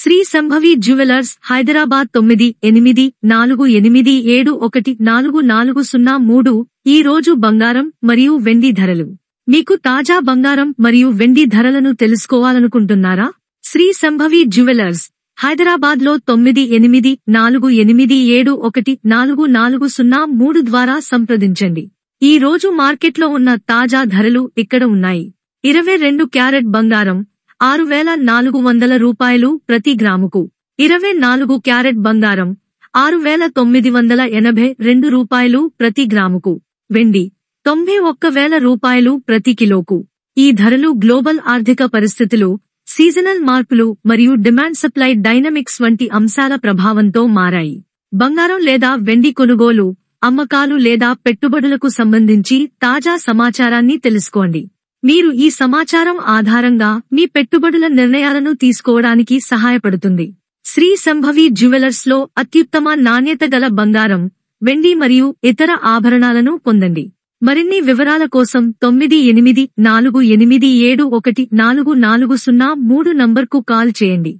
Shri Sambhavi jewellers Hyderabad తొమ్మిది ఎనిమిది నాలుగు ఎనిమిది ఏడు ఒకటి నాలుగు నాలుగు సున్నా మూడు ఈ రోజు బంగారం మరియు వెండి ధరలు మీకు తాజా బంగారం మరియు వెండి ధరలను తెలుసుకోవాలనుకుంటున్నారా శ్రీ సంభవి జ్యువెలర్స్ హైదరాబాద్ లో తొమ్మిది ఎనిమిది నాలుగు ఎనిమిది ఏడు ఒకటి నాలుగు నాలుగు సున్నా మూడు ద్వారా సంప్రదించండి ఈ రోజు మార్కెట్లో ఉన్న తాజా ధరలు ఇక్కడ ఉన్నాయి ఇరవై రెండు క్యారెట్ బంగారం ఆరు వేల నాలుగు వందల రూపాయలు ప్రతి గ్రాముకు ఇరవై నాలుగు క్యారెట్ బంగారం ఆరు వేల తొమ్మిది వందల ఎనభై రెండు రూపాయలు ప్రతి గ్రాముకు వెండి తొంభై ఒక్క వేల రూపాయలు ప్రతి కిలోకు ఈ ధరలు గ్లోబల్ ఆర్థిక పరిస్థితులు సీజనల్ మార్పులు మరియు డిమాండ్ సప్లై డైనమిక్స్ వంటి అంశాల ప్రభావంతో మారాయి బంగారం లేదా వెండి కొనుగోలు అమ్మకాలు లేదా పెట్టుబడులకు సంబంధించి తాజా సమాచారాన్ని తెలుసుకోండి మీరు ఈ సమాచారం ఆధారంగా మీ పెట్టుబడుల నిర్ణయాలను తీసుకోవడానికి సహాయపడుతుంది శ్రీ సంభవి జ్యువెలర్స్ లో అత్యుత్తమ నాణ్యత గల బంగారం వెండి మరియు ఇతర ఆభరణాలను పొందండి మరిన్ని వివరాల కోసం తొమ్మిది ఎనిమిది నాలుగు ఎనిమిది ఏడు ఒకటి నాలుగు నాలుగు సున్నా మూడు నంబర్కు కాల్ చేయండి